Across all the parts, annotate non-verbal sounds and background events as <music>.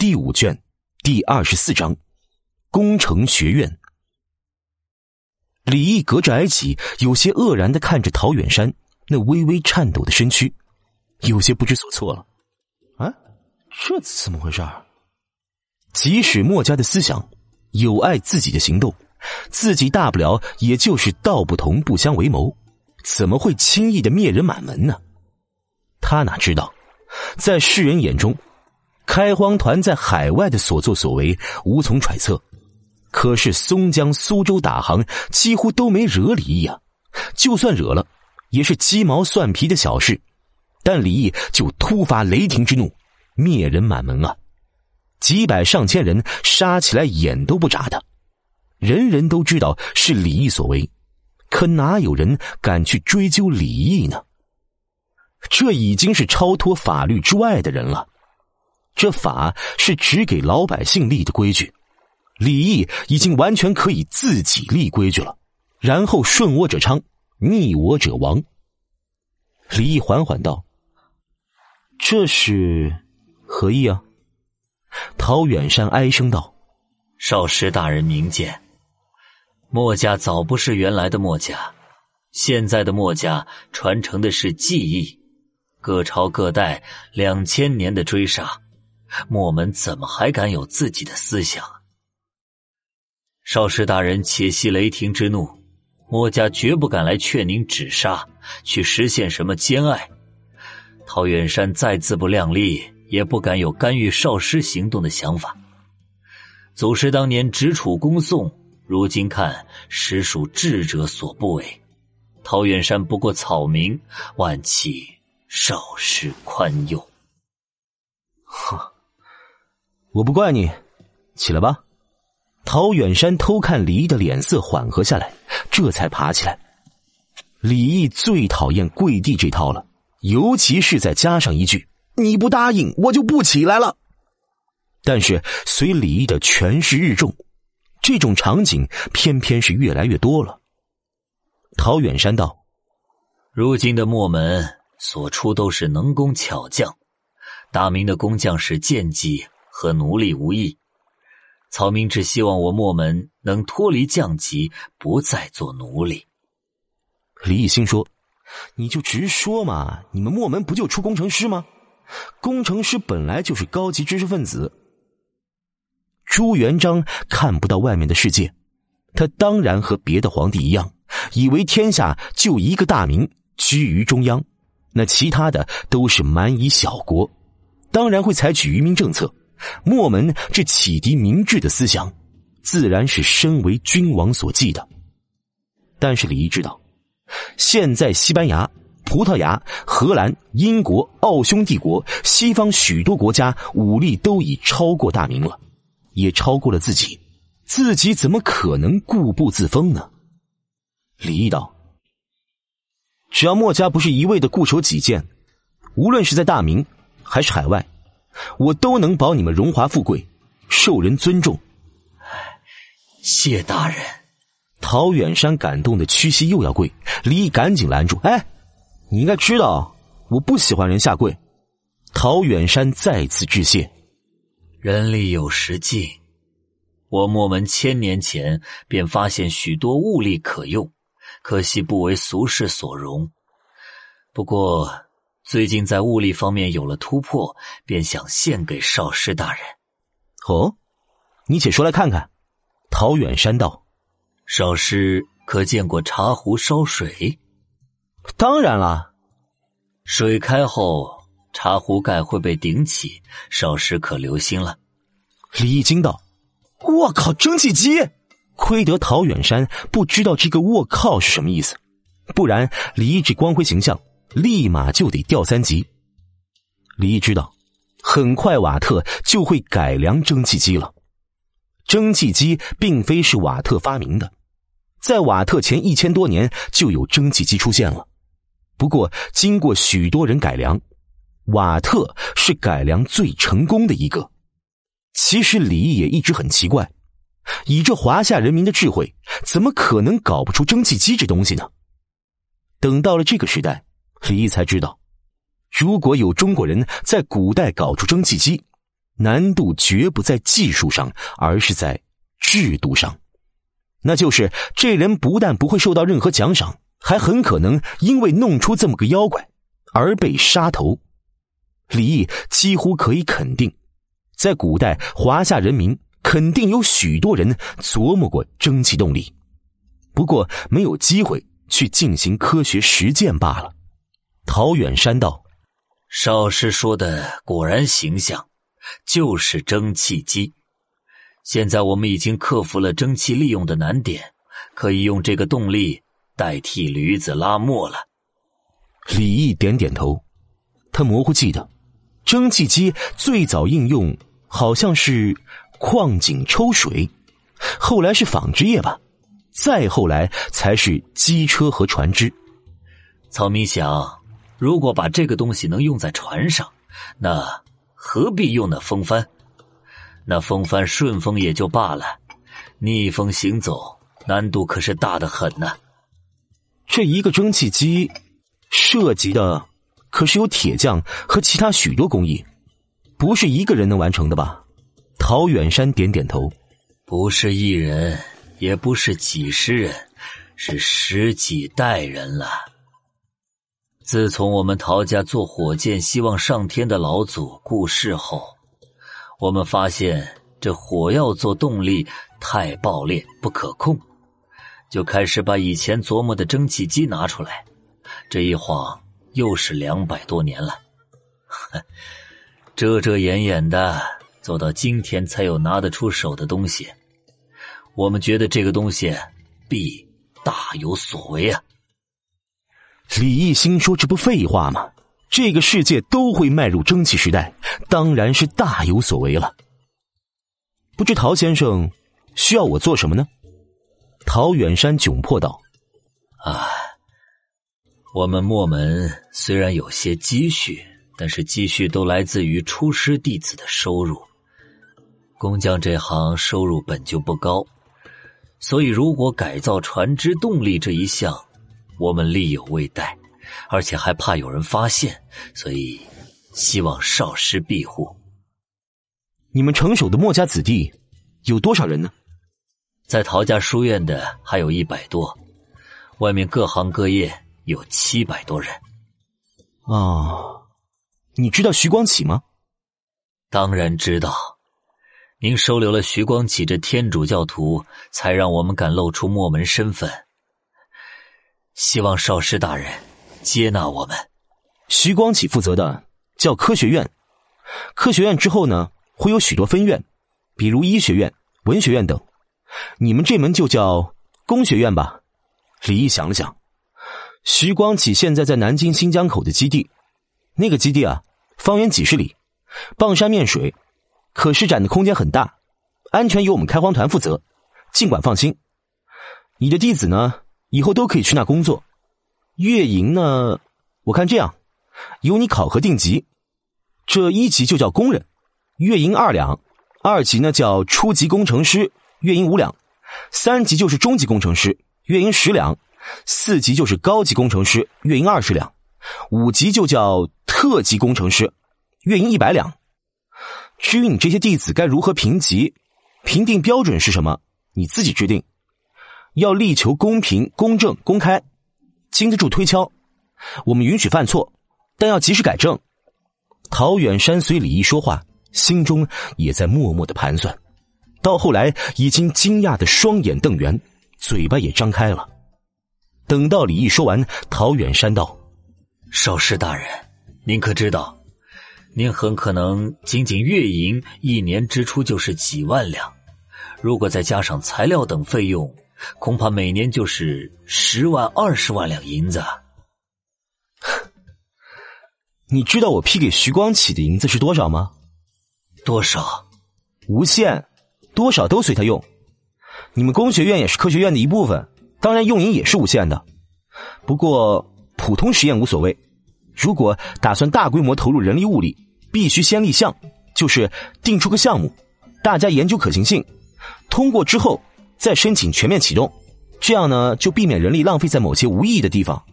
第五卷，第二十四章，工程学院。李毅隔着矮脊，有些愕然的看着陶远山那微微颤抖的身躯，有些不知所措了。啊，这怎么回事儿？即使墨家的思想有碍自己的行动，自己大不了也就是道不同不相为谋，怎么会轻易的灭人满门呢？他哪知道，在世人眼中。开荒团在海外的所作所为无从揣测，可是松江、苏州大行几乎都没惹李毅啊，就算惹了，也是鸡毛蒜皮的小事，但李毅就突发雷霆之怒，灭人满门啊，几百上千人杀起来眼都不眨的，人人都知道是李毅所为，可哪有人敢去追究李毅呢？这已经是超脱法律之外的人了。这法是只给老百姓立的规矩，李毅已经完全可以自己立规矩了。然后顺我者昌，逆我者亡。李毅缓缓道：“这是何意啊？”陶远山哀声道：“少师大人明鉴，墨家早不是原来的墨家，现在的墨家传承的是技艺，各朝各代两千年的追杀。”墨门怎么还敢有自己的思想？少师大人且息雷霆之怒，墨家绝不敢来劝您止杀，去实现什么兼爱。陶远山再自不量力，也不敢有干预少师行动的想法。祖师当年直楚恭宋，如今看实属智者所不为。陶远山不过草民，万祈少师宽宥。哼。我不怪你，起来吧。陶远山偷看李毅的脸色缓和下来，这才爬起来。李毅最讨厌跪地这套了，尤其是再加上一句“你不答应，我就不起来了”。但是随李毅的权势日重，这种场景偏偏是越来越多了。陶远山道：“如今的墨门所出都是能工巧匠，大明的工匠是剑籍。”和奴隶无异，曹明只希望我墨门能脱离降级，不再做奴隶。李义兴说：“你就直说嘛，你们墨门不就出工程师吗？工程师本来就是高级知识分子。”朱元璋看不到外面的世界，他当然和别的皇帝一样，以为天下就一个大明居于中央，那其他的都是蛮夷小国，当然会采取愚民政策。墨门这启迪民智的思想，自然是身为君王所忌的。但是李毅知道，现在西班牙、葡萄牙、荷兰、英国、奥匈帝国，西方许多国家武力都已超过大明了，也超过了自己。自己怎么可能固步自封呢？李毅道：“只要墨家不是一味的固守己见，无论是在大明还是海外。”我都能保你们荣华富贵，受人尊重。谢大人，陶远山感动的屈膝又要跪，李毅赶紧拦住。哎，你应该知道，我不喜欢人下跪。陶远山再次致谢。人力有时尽，我墨门千年前便发现许多物力可用，可惜不为俗世所容。不过。最近在物力方面有了突破，便想献给少师大人。哦，你且说来看看。陶远山道：“少师可见过茶壶烧水？”当然了，水开后茶壶盖会被顶起，少师可留心了。李毅惊道：“我靠！蒸汽机！亏得陶远山不知道这个‘我靠’是什么意思，不然李毅这光辉形象。”立马就得掉三级。李毅知道，很快瓦特就会改良蒸汽机了。蒸汽机并非是瓦特发明的，在瓦特前一千多年就有蒸汽机出现了，不过经过许多人改良，瓦特是改良最成功的一个。其实李毅也一直很奇怪，以这华夏人民的智慧，怎么可能搞不出蒸汽机这东西呢？等到了这个时代。李毅才知道，如果有中国人在古代搞出蒸汽机，难度绝不在技术上，而是在制度上。那就是这人不但不会受到任何奖赏，还很可能因为弄出这么个妖怪而被杀头。李毅几乎可以肯定，在古代华夏人民肯定有许多人琢磨过蒸汽动力，不过没有机会去进行科学实践罢了。陶远山道：“少师说的果然形象，就是蒸汽机。现在我们已经克服了蒸汽利用的难点，可以用这个动力代替驴子拉磨了。”李毅点点头，他模糊记得，蒸汽机最早应用好像是矿井抽水，后来是纺织业吧，再后来才是机车和船只。曹明想。如果把这个东西能用在船上，那何必用那风帆？那风帆顺风也就罢了，逆风行走难度可是大得很呢。这一个蒸汽机涉及的可是有铁匠和其他许多工艺，不是一个人能完成的吧？陶远山点点头，不是一人，也不是几十人，是十几代人了。自从我们陶家做火箭，希望上天的老祖故世后，我们发现这火药做动力太爆裂，不可控，就开始把以前琢磨的蒸汽机拿出来。这一晃又是两百多年了，<laughs> 遮遮掩掩的走到今天，才有拿得出手的东西。我们觉得这个东西必大有所为啊！李毅心说：“这不废话吗？这个世界都会迈入蒸汽时代，当然是大有所为了。不知陶先生需要我做什么呢？”陶远山窘迫道：“啊，我们墨门虽然有些积蓄，但是积蓄都来自于出师弟子的收入。工匠这行收入本就不高，所以如果改造船只动力这一项……”我们力有未逮，而且还怕有人发现，所以希望少师庇护。你们城守的墨家子弟有多少人呢？在陶家书院的还有一百多，外面各行各业有七百多人。哦，你知道徐光启吗？当然知道。您收留了徐光启这天主教徒，才让我们敢露出墨门身份。希望少师大人接纳我们。徐光启负责的叫科学院，科学院之后呢会有许多分院，比如医学院、文学院等。你们这门就叫工学院吧。李毅想了想，徐光启现在在南京新江口的基地，那个基地啊，方圆几十里，傍山面水，可施展的空间很大，安全由我们开荒团负责，尽管放心。你的弟子呢？以后都可以去那工作，月营呢？我看这样，由你考核定级，这一级就叫工人，月营二两；二级呢叫初级工程师，月营五两；三级就是中级工程师，月营十两；四级就是高级工程师，月营二十两；五级就叫特级工程师，月营一百两。至于你这些弟子该如何评级，评定标准是什么，你自己制定。要力求公平、公正、公开，经得住推敲。我们允许犯错，但要及时改正。陶远山随李毅说话，心中也在默默的盘算。到后来，已经惊讶的双眼瞪圆，嘴巴也张开了。等到李毅说完，陶远山道：“少师大人，您可知道，您很可能仅仅月银一年支出就是几万两，如果再加上材料等费用。”恐怕每年就是十万、二十万两银子。<laughs> 你知道我批给徐光启的银子是多少吗？多少？无限，多少都随他用。你们工学院也是科学院的一部分，当然用银也是无限的。不过普通实验无所谓，如果打算大规模投入人力物力，必须先立项，就是定出个项目，大家研究可行性，通过之后。再申请全面启动，这样呢就避免人力浪费在某些无意义的地方。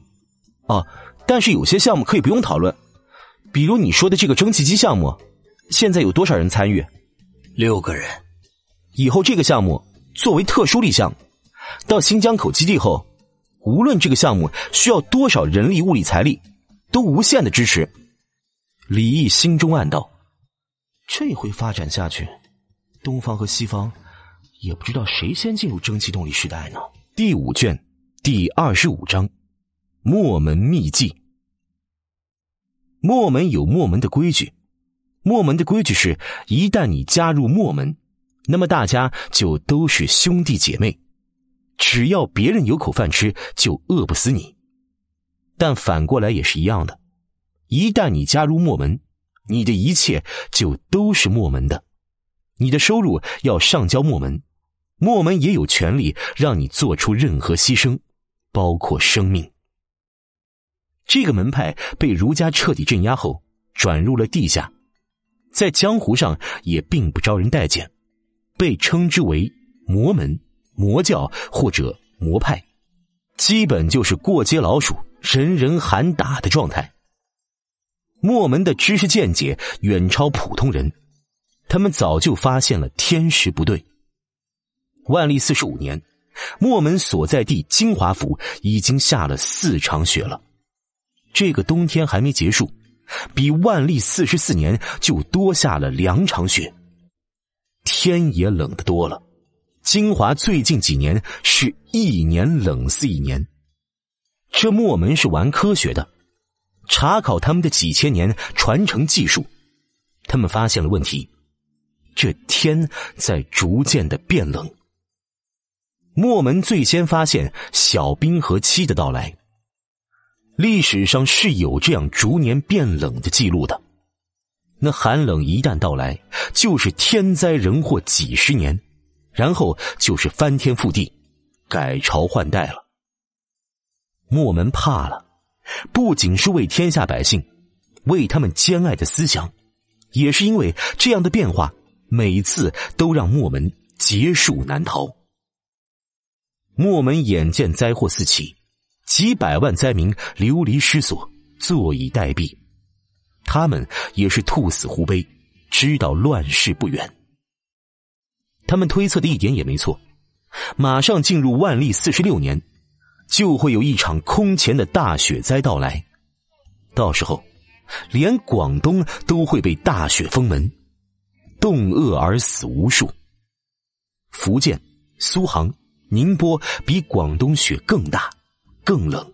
哦，但是有些项目可以不用讨论，比如你说的这个蒸汽机项目，现在有多少人参与？六个人。以后这个项目作为特殊立项，到新疆口基地后，无论这个项目需要多少人力、物力、财力，都无限的支持。李毅心中暗道：这回发展下去，东方和西方。也不知道谁先进入蒸汽动力时代呢？第五卷第二十五章《墨门秘籍》。墨门有墨门的规矩，墨门的规矩是：一旦你加入墨门，那么大家就都是兄弟姐妹。只要别人有口饭吃，就饿不死你。但反过来也是一样的，一旦你加入墨门，你的一切就都是墨门的，你的收入要上交墨门。墨门也有权利让你做出任何牺牲，包括生命。这个门派被儒家彻底镇压后，转入了地下，在江湖上也并不招人待见，被称之为魔门、魔教或者魔派，基本就是过街老鼠，人人喊打的状态。墨门的知识见解远超普通人，他们早就发现了天时不对。万历四十五年，墨门所在地金华府已经下了四场雪了。这个冬天还没结束，比万历四十四年就多下了两场雪，天也冷得多了。金华最近几年是一年冷似一年。这墨门是玩科学的，查考他们的几千年传承技术，他们发现了问题：这天在逐渐的变冷。墨门最先发现小冰河期的到来。历史上是有这样逐年变冷的记录的。那寒冷一旦到来，就是天灾人祸几十年，然后就是翻天覆地、改朝换代了。墨门怕了，不仅是为天下百姓，为他们兼爱的思想，也是因为这样的变化，每次都让墨门劫数难逃。墨门眼见灾祸四起，几百万灾民流离失所，坐以待毙。他们也是兔死狐悲，知道乱世不远。他们推测的一点也没错，马上进入万历四十六年，就会有一场空前的大雪灾到来。到时候，连广东都会被大雪封门，冻饿而死无数。福建、苏杭。宁波比广东雪更大，更冷。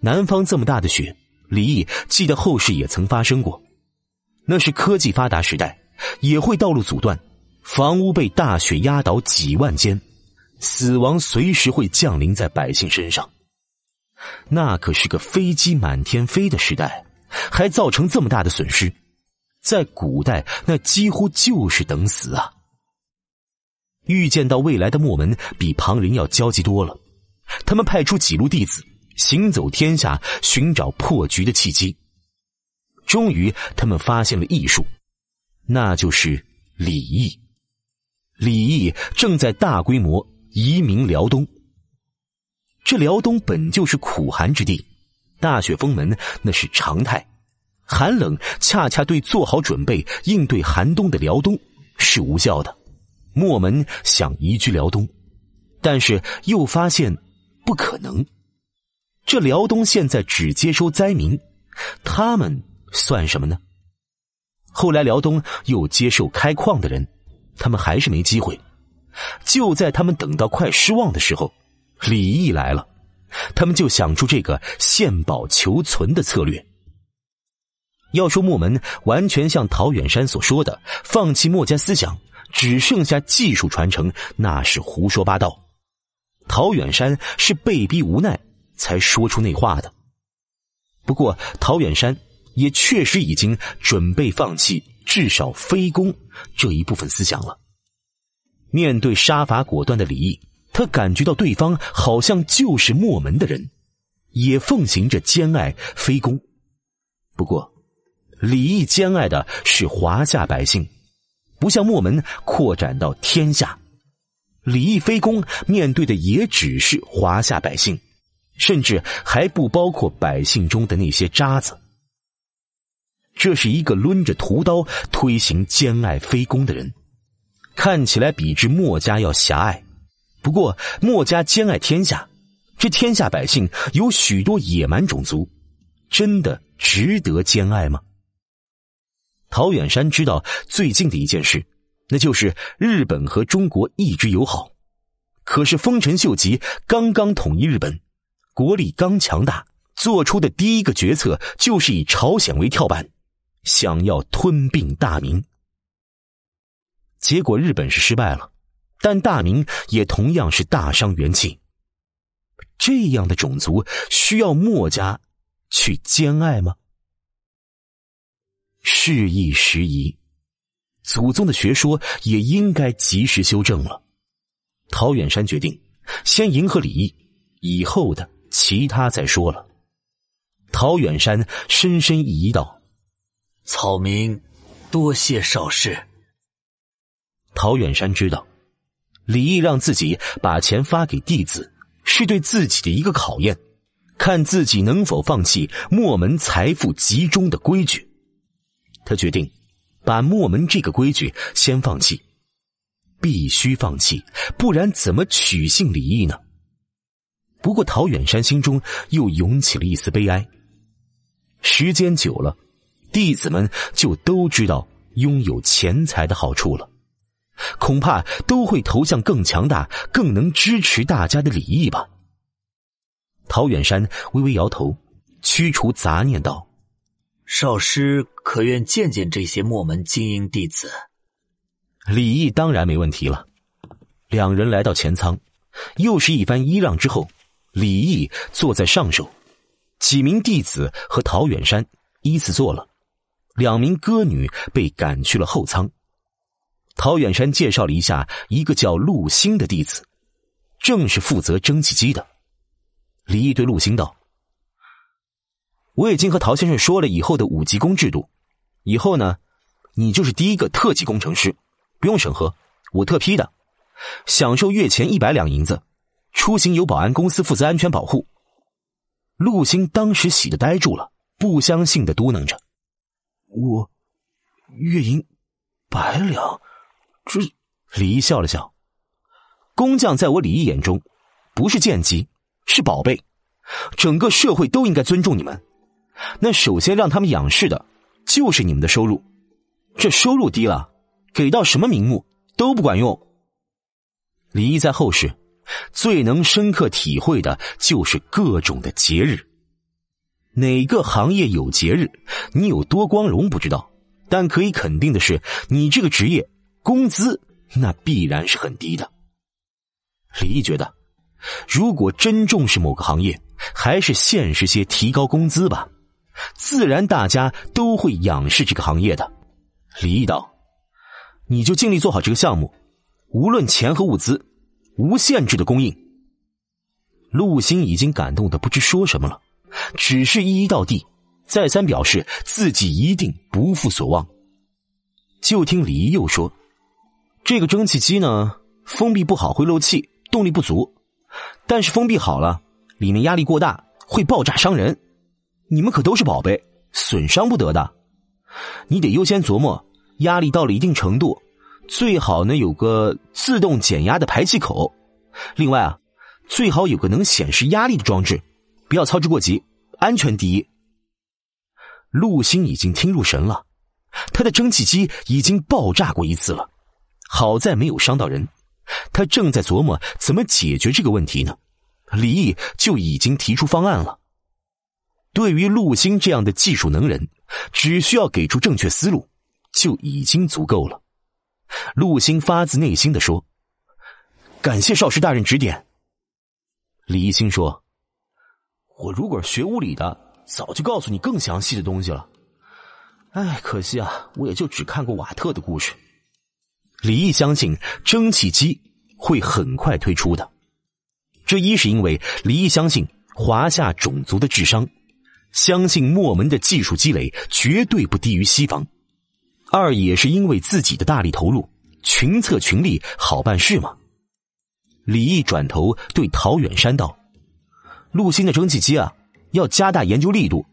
南方这么大的雪，李毅记得后世也曾发生过，那是科技发达时代，也会道路阻断，房屋被大雪压倒几万间，死亡随时会降临在百姓身上。那可是个飞机满天飞的时代，还造成这么大的损失，在古代那几乎就是等死啊。预见到未来的莫门比旁人要焦急多了，他们派出几路弟子行走天下，寻找破局的契机。终于，他们发现了异术，那就是李毅。李毅正在大规模移民辽东。这辽东本就是苦寒之地，大雪封门那是常态，寒冷恰恰对做好准备应对寒冬的辽东是无效的。墨门想移居辽东，但是又发现不可能。这辽东现在只接收灾民，他们算什么呢？后来辽东又接受开矿的人，他们还是没机会。就在他们等到快失望的时候，李毅来了，他们就想出这个献宝求存的策略。要说墨门完全像陶远山所说的，放弃墨家思想。只剩下技术传承，那是胡说八道。陶远山是被逼无奈才说出那话的。不过，陶远山也确实已经准备放弃至少非攻这一部分思想了。面对杀伐果断的李毅，他感觉到对方好像就是墨门的人，也奉行着兼爱非攻。不过，李毅兼爱的是华夏百姓。不像墨门扩展到天下，礼义非公面对的也只是华夏百姓，甚至还不包括百姓中的那些渣子。这是一个抡着屠刀推行兼爱非公的人，看起来比之墨家要狭隘。不过墨家兼爱天下，这天下百姓有许多野蛮种族，真的值得兼爱吗？曹远山知道最近的一件事，那就是日本和中国一直友好。可是丰臣秀吉刚刚统一日本，国力刚强大，做出的第一个决策就是以朝鲜为跳板，想要吞并大明。结果日本是失败了，但大明也同样是大伤元气。这样的种族需要墨家去兼爱吗？事意时宜，祖宗的学说也应该及时修正了。陶远山决定先迎合李毅，以后的其他再说了。陶远山深深一道：“草民多谢少师。”陶远山知道，李毅让自己把钱发给弟子，是对自己的一个考验，看自己能否放弃墨门财富集中的规矩。他决定把墨门这个规矩先放弃，必须放弃，不然怎么取信李毅呢？不过陶远山心中又涌起了一丝悲哀。时间久了，弟子们就都知道拥有钱财的好处了，恐怕都会投向更强大、更能支持大家的李毅吧。陶远山微微摇头，驱除杂念道。少师可愿见见这些墨门精英弟子？李毅当然没问题了。两人来到前舱，又是一番揖让之后，李毅坐在上首，几名弟子和陶远山依次坐了。两名歌女被赶去了后舱。陶远山介绍了一下，一个叫陆星的弟子，正是负责蒸汽机的。李毅对陆星道。我已经和陶先生说了以后的五级工制度。以后呢，你就是第一个特级工程师，不用审核，我特批的，享受月前一百两银子，出行由保安公司负责安全保护。陆星当时喜的呆住了，不相信的嘟囔着：“我月银百两，这李毅笑了笑，工匠在我李毅眼中不是贱鸡，是宝贝，整个社会都应该尊重你们。”那首先让他们仰视的，就是你们的收入。这收入低了，给到什么名目都不管用。李毅在后世最能深刻体会的就是各种的节日。哪个行业有节日，你有多光荣不知道，但可以肯定的是，你这个职业工资那必然是很低的。李毅觉得，如果真重视某个行业，还是现实些，提高工资吧。自然，大家都会仰视这个行业的。李毅道：“你就尽力做好这个项目，无论钱和物资，无限制的供应。”陆星已经感动的不知说什么了，只是一一到地，再三表示自己一定不负所望。就听李毅又说：“这个蒸汽机呢，封闭不好会漏气，动力不足；但是封闭好了，里面压力过大，会爆炸伤人。”你们可都是宝贝，损伤不得的。你得优先琢磨，压力到了一定程度，最好呢有个自动减压的排气口。另外啊，最好有个能显示压力的装置，不要操之过急，安全第一。陆星已经听入神了，他的蒸汽机已经爆炸过一次了，好在没有伤到人。他正在琢磨怎么解决这个问题呢，李毅就已经提出方案了。对于陆星这样的技术能人，只需要给出正确思路，就已经足够了。陆星发自内心的说：“感谢少师大人指点。”李义星说：“我如果学物理的，早就告诉你更详细的东西了。哎，可惜啊，我也就只看过瓦特的故事。”李毅相信蒸汽机会很快推出的，这一是因为李毅相信华夏种族的智商。相信墨门的技术积累绝对不低于西方。二也是因为自己的大力投入，群策群力好办事嘛。李毅转头对陶远山道：“陆星的蒸汽机啊，要加大研究力度。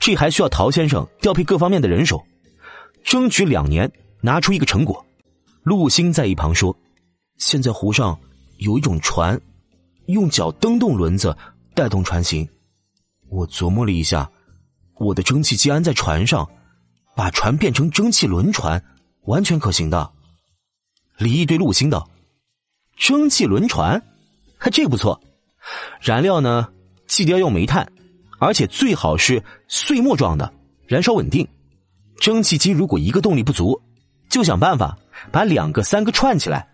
这还需要陶先生调配各方面的人手，争取两年拿出一个成果。”陆星在一旁说：“现在湖上有一种船，用脚蹬动轮子带动船行。”我琢磨了一下，我的蒸汽机安在船上，把船变成蒸汽轮船，完全可行的。李毅对陆星道：“蒸汽轮船，还这不错。燃料呢？记得要用煤炭，而且最好是碎末状的，燃烧稳定。蒸汽机如果一个动力不足，就想办法把两个、三个串起来。”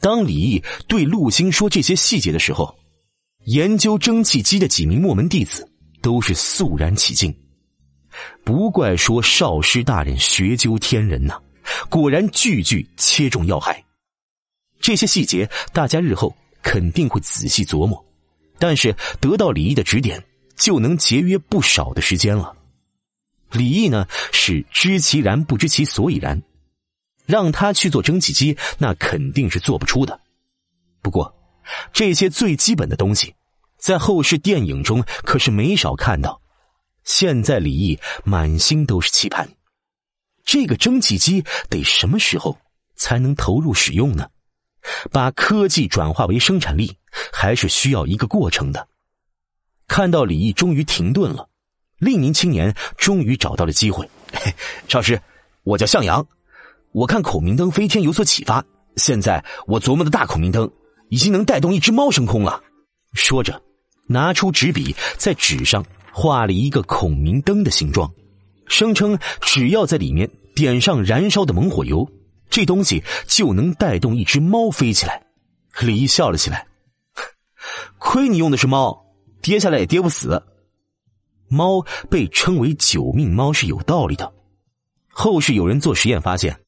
当李毅对陆星说这些细节的时候，研究蒸汽机的几名墨门弟子。都是肃然起敬，不怪说少师大人学究天人呐，果然句句切中要害。这些细节大家日后肯定会仔细琢磨，但是得到李毅的指点，就能节约不少的时间了。李毅呢是知其然不知其所以然，让他去做蒸汽机，那肯定是做不出的。不过，这些最基本的东西。在后世电影中可是没少看到。现在李毅满心都是期盼，这个蒸汽机得什么时候才能投入使用呢？把科技转化为生产力还是需要一个过程的。看到李毅终于停顿了，另一青年终于找到了机会：“少 <laughs> 师，我叫向阳，我看孔明灯飞天有所启发，现在我琢磨的大孔明灯已经能带动一只猫升空了。”说着。拿出纸笔，在纸上画了一个孔明灯的形状，声称只要在里面点上燃烧的猛火油，这东西就能带动一只猫飞起来。李毅笑了起来，<laughs> 亏你用的是猫，跌下来也跌不死。猫被称为九命猫是有道理的，后世有人做实验发现，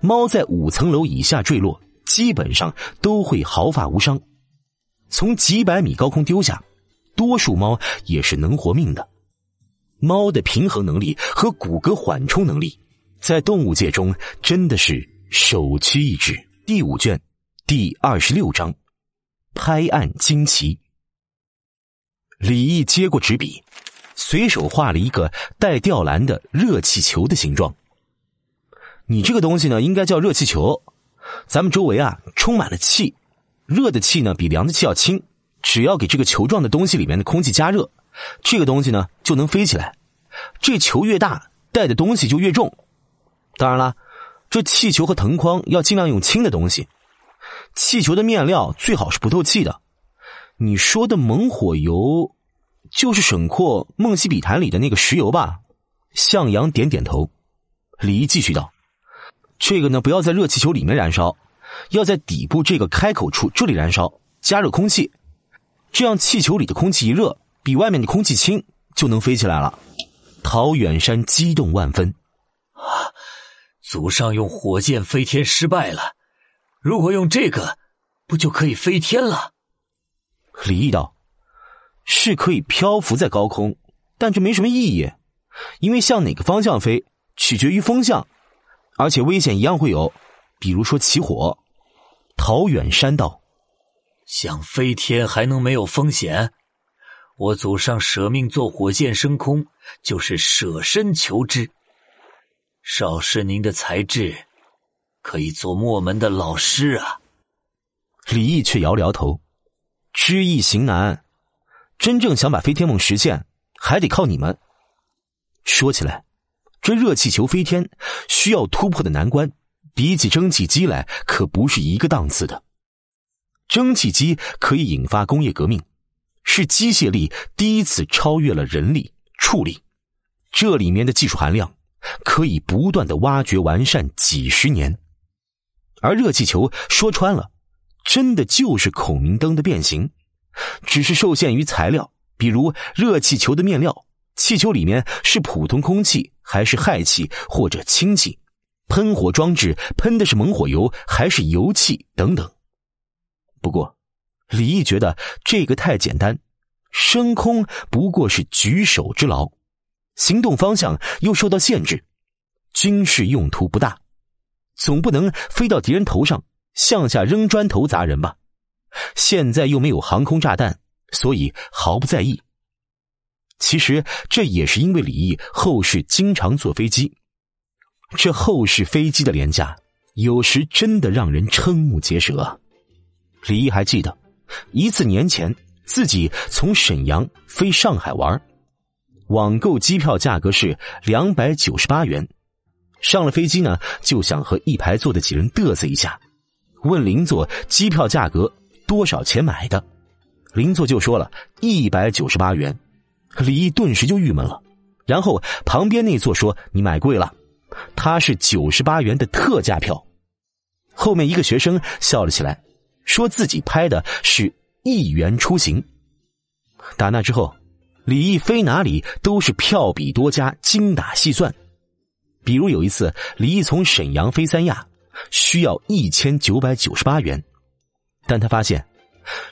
猫在五层楼以下坠落，基本上都会毫发无伤。从几百米高空丢下，多数猫也是能活命的。猫的平衡能力和骨骼缓冲能力，在动物界中真的是首屈一指。第五卷，第二十六章，拍案惊奇。李毅接过纸笔，随手画了一个带吊篮的热气球的形状。你这个东西呢，应该叫热气球。咱们周围啊，充满了气。热的气呢比凉的气要轻，只要给这个球状的东西里面的空气加热，这个东西呢就能飞起来。这球越大，带的东西就越重。当然了，这气球和藤筐要尽量用轻的东西。气球的面料最好是不透气的。你说的猛火油，就是沈括《梦溪笔谈》里的那个石油吧？向阳点点头。李毅继续道：“这个呢，不要在热气球里面燃烧。”要在底部这个开口处这里燃烧，加热空气，这样气球里的空气一热，比外面的空气轻，就能飞起来了。陶远山激动万分啊！祖上用火箭飞天失败了，如果用这个，不就可以飞天了？李毅道：“是可以漂浮在高空，但这没什么意义，因为向哪个方向飞取决于风向，而且危险一样会有。”比如说起火，陶远山道：“想飞天还能没有风险？我祖上舍命做火箭升空，就是舍身求之。少师您的才智，可以做墨门的老师啊。”李毅却摇摇头：“知易行难，真正想把飞天梦实现，还得靠你们。说起来，这热气球飞天需要突破的难关。”比起蒸汽机来，可不是一个档次的。蒸汽机可以引发工业革命，是机械力第一次超越了人力、畜力，这里面的技术含量可以不断的挖掘、完善几十年。而热气球说穿了，真的就是孔明灯的变形，只是受限于材料，比如热气球的面料，气球里面是普通空气，还是氦气或者氢气？喷火装置喷的是猛火油还是油气等等。不过，李毅觉得这个太简单，升空不过是举手之劳，行动方向又受到限制，军事用途不大。总不能飞到敌人头上向下扔砖头砸人吧？现在又没有航空炸弹，所以毫不在意。其实这也是因为李毅后世经常坐飞机。这后世飞机的廉价，有时真的让人瞠目结舌。李毅还记得一次年前自己从沈阳飞上海玩，网购机票价格是两百九十八元。上了飞机呢，就想和一排坐的几人嘚瑟一下，问邻座机票价格多少钱买的，邻座就说了一百九十八元，李毅顿时就郁闷了。然后旁边那座说：“你买贵了。”他是九十八元的特价票，后面一个学生笑了起来，说自己拍的是一元出行。打那之后，李毅飞哪里都是票比多加精打细算。比如有一次，李毅从沈阳飞三亚，需要一千九百九十八元，但他发现，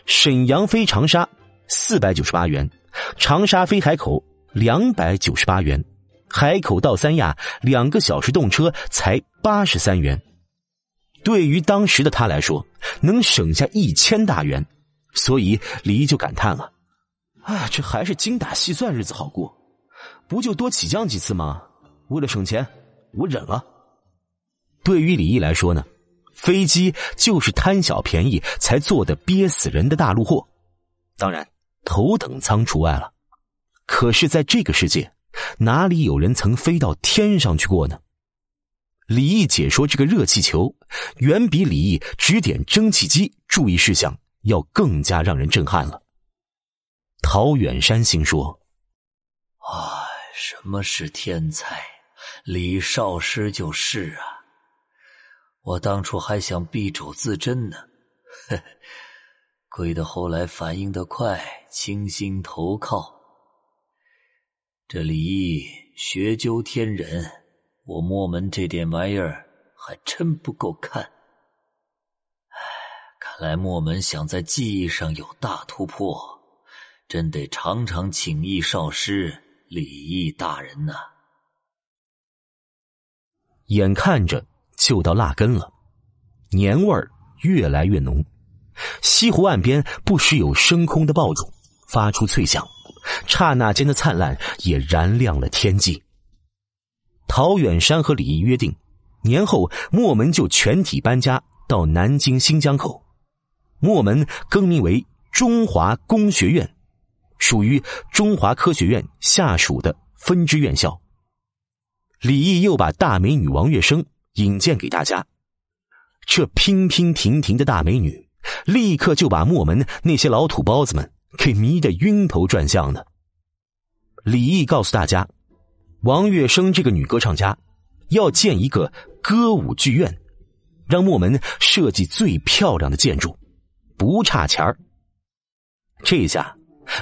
沈阳飞长沙四百九十八元，长沙飞海口两百九十八元。海口到三亚两个小时动车才八十三元，对于当时的他来说，能省下一千大元，所以李毅就感叹了：“啊，这还是精打细算日子好过，不就多起降几次吗？为了省钱，我忍了。”对于李毅来说呢，飞机就是贪小便宜才坐的憋死人的大路货，当然头等舱除外了。可是，在这个世界。哪里有人曾飞到天上去过呢？李毅解说这个热气球，远比李毅指点蒸汽机注意事项要更加让人震撼了。陶远山心说：“哎，什么是天才？李少师就是啊！我当初还想避帚自珍呢，亏 <laughs> 得后来反应的快，倾心投靠。”这李毅学究天人，我墨门这点玩意儿还真不够看。看来墨门想在技艺上有大突破，真得常常请义少师李毅大人呐。眼看着就到腊根了，年味儿越来越浓。西湖岸边不时有升空的爆竹，发出脆响。刹那间的灿烂也燃亮了天际。陶远山和李毅约定，年后墨门就全体搬家到南京新江口，墨门更名为中华工学院，属于中华科学院下属的分支院校。李毅又把大美女王月生引荐给大家，这娉娉婷婷的大美女，立刻就把墨门那些老土包子们。给迷得晕头转向的。李毅告诉大家：“王月生这个女歌唱家要建一个歌舞剧院，让墨门设计最漂亮的建筑，不差钱儿。”这下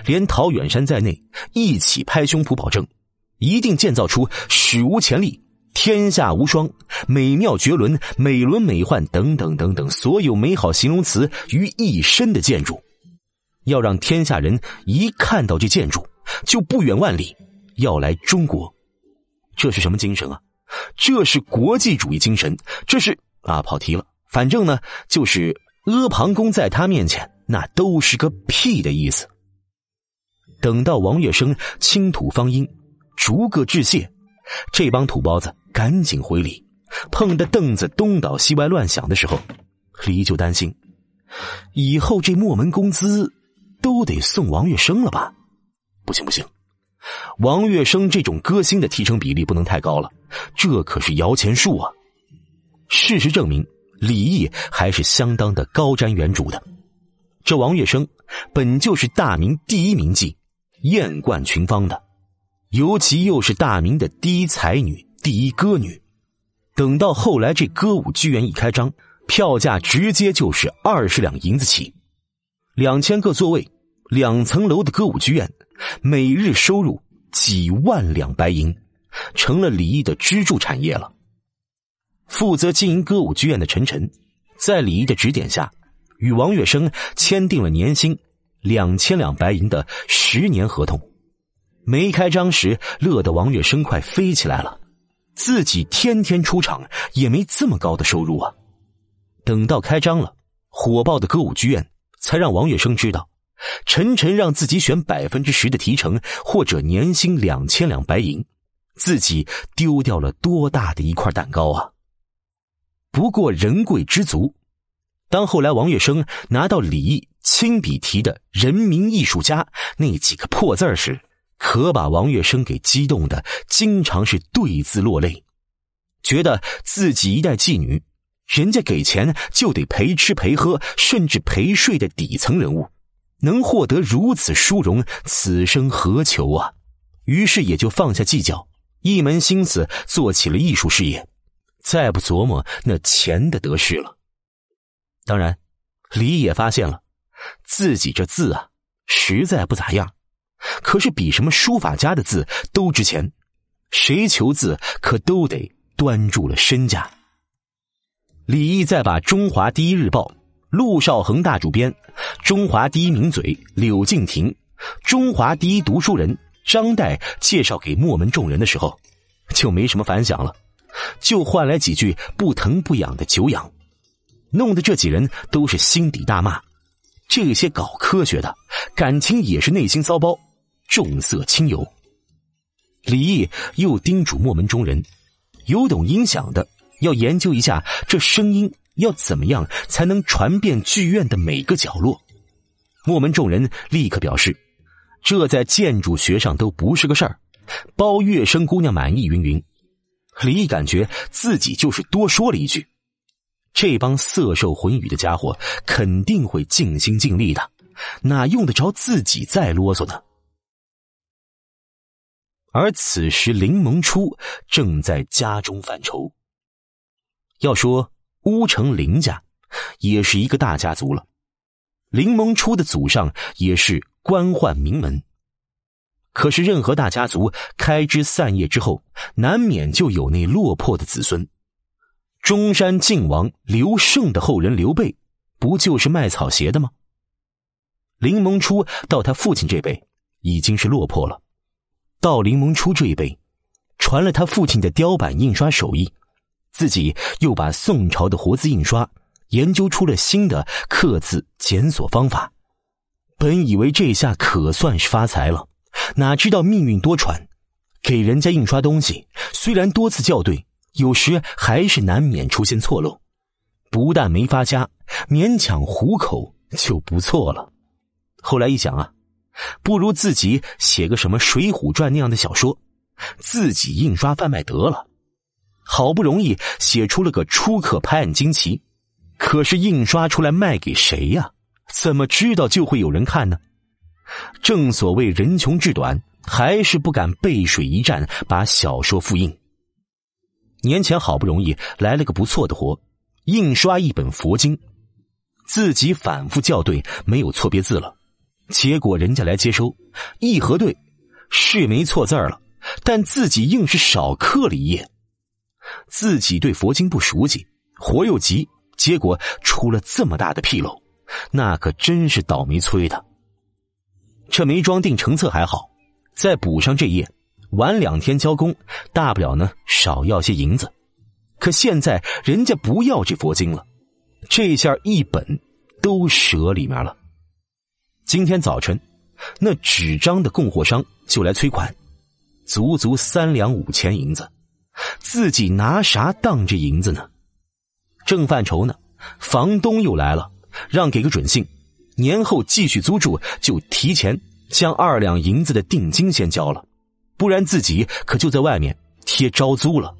连陶远山在内一起拍胸脯保证：“一定建造出史无前例、天下无双、美妙绝伦、美轮美奂等等等等所有美好形容词于一身的建筑。”要让天下人一看到这建筑，就不远万里要来中国，这是什么精神啊？这是国际主义精神，这是啊，跑题了。反正呢，就是阿房宫在他面前那都是个屁的意思。等到王月生倾吐芳音，逐个致谢，这帮土包子赶紧回礼，碰得凳子东倒西歪乱响的时候，李就担心以后这墨门工资。都得送王月生了吧？不行不行，王月生这种歌星的提成比例不能太高了，这可是摇钱树啊！事实证明，李毅还是相当的高瞻远瞩的。这王月生本就是大明第一名妓，艳冠群芳的，尤其又是大明的第一才女、第一歌女。等到后来这歌舞剧院一开张，票价直接就是二十两银子起，两千个座位。两层楼的歌舞剧院，每日收入几万两白银，成了李毅的支柱产业了。负责经营歌舞剧院的陈晨，在李毅的指点下，与王月生签订了年薪两千两白银的十年合同。没开张时，乐得王月生快飞起来了，自己天天出场也没这么高的收入啊。等到开张了，火爆的歌舞剧院才让王月生知道。陈晨让自己选百分之十的提成，或者年薪两千两白银，自己丢掉了多大的一块蛋糕啊！不过人贵知足。当后来王月生拿到李毅亲笔提的“人民艺术家”那几个破字时，可把王月生给激动的，经常是对字落泪，觉得自己一代妓女，人家给钱就得陪吃陪喝，甚至陪睡的底层人物。能获得如此殊荣，此生何求啊？于是也就放下计较，一门心思做起了艺术事业，再不琢磨那钱的得失了。当然，李毅也发现了，自己这字啊，实在不咋样，可是比什么书法家的字都值钱。谁求字，可都得端住了身价。李毅再把《中华第一日报》。陆少恒大主编，《中华第一名嘴》柳敬亭，《中华第一读书人》张岱介绍给墨门众人的时候，就没什么反响了，就换来几句不疼不痒的“久仰”，弄得这几人都是心底大骂：这些搞科学的，感情也是内心骚包，重色轻友。李毅又叮嘱墨门中人，有懂音响的要研究一下这声音。要怎么样才能传遍剧院的每个角落？墨门众人立刻表示，这在建筑学上都不是个事儿，包月生姑娘满意云云。李毅感觉自己就是多说了一句，这帮色授魂语的家伙肯定会尽心尽力的，哪用得着自己再啰嗦呢？而此时林萌初正在家中犯愁。要说。乌城林家也是一个大家族了，林蒙初的祖上也是官宦名门。可是任何大家族开枝散叶之后，难免就有那落魄的子孙。中山靖王刘胜的后人刘备，不就是卖草鞋的吗？林蒙初到他父亲这辈已经是落魄了，到林蒙初这一辈，传了他父亲的雕版印刷手艺。自己又把宋朝的活字印刷研究出了新的刻字检索方法，本以为这下可算是发财了，哪知道命运多舛，给人家印刷东西，虽然多次校对，有时还是难免出现错漏，不但没发家，勉强糊口就不错了。后来一想啊，不如自己写个什么《水浒传》那样的小说，自己印刷贩卖得了。好不容易写出了个出刻拍案惊奇，可是印刷出来卖给谁呀？怎么知道就会有人看呢？正所谓人穷志短，还是不敢背水一战把小说复印。年前好不容易来了个不错的活，印刷一本佛经，自己反复校对没有错别字了，结果人家来接收，一核对是没错字儿了，但自己硬是少刻了一页。自己对佛经不熟悉，活又急，结果出了这么大的纰漏，那可真是倒霉催的。这没装订成册还好，再补上这页，晚两天交工，大不了呢少要些银子。可现在人家不要这佛经了，这下一本都折里面了。今天早晨，那纸张的供货商就来催款，足足三两五钱银子。自己拿啥当这银子呢？正犯愁呢，房东又来了，让给个准信，年后继续租住就提前将二两银子的定金先交了，不然自己可就在外面贴招租了。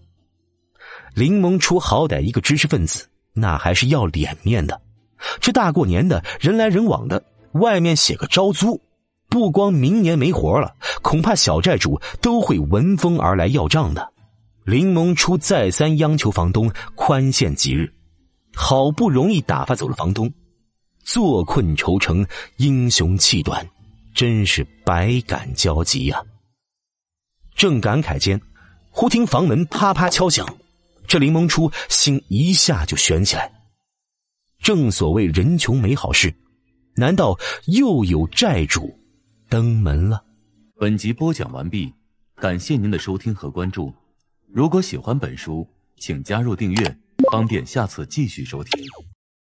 林萌初好歹一个知识分子，那还是要脸面的，这大过年的人来人往的，外面写个招租，不光明年没活了，恐怕小债主都会闻风而来要账的。林萌初再三央求房东宽限几日，好不容易打发走了房东，坐困愁城，英雄气短，真是百感交集呀。正感慨间，忽听房门啪啪敲响，这林萌初心一下就悬起来。正所谓人穷没好事，难道又有债主登门了？本集播讲完毕，感谢您的收听和关注。如果喜欢本书，请加入订阅，方便下次继续收听。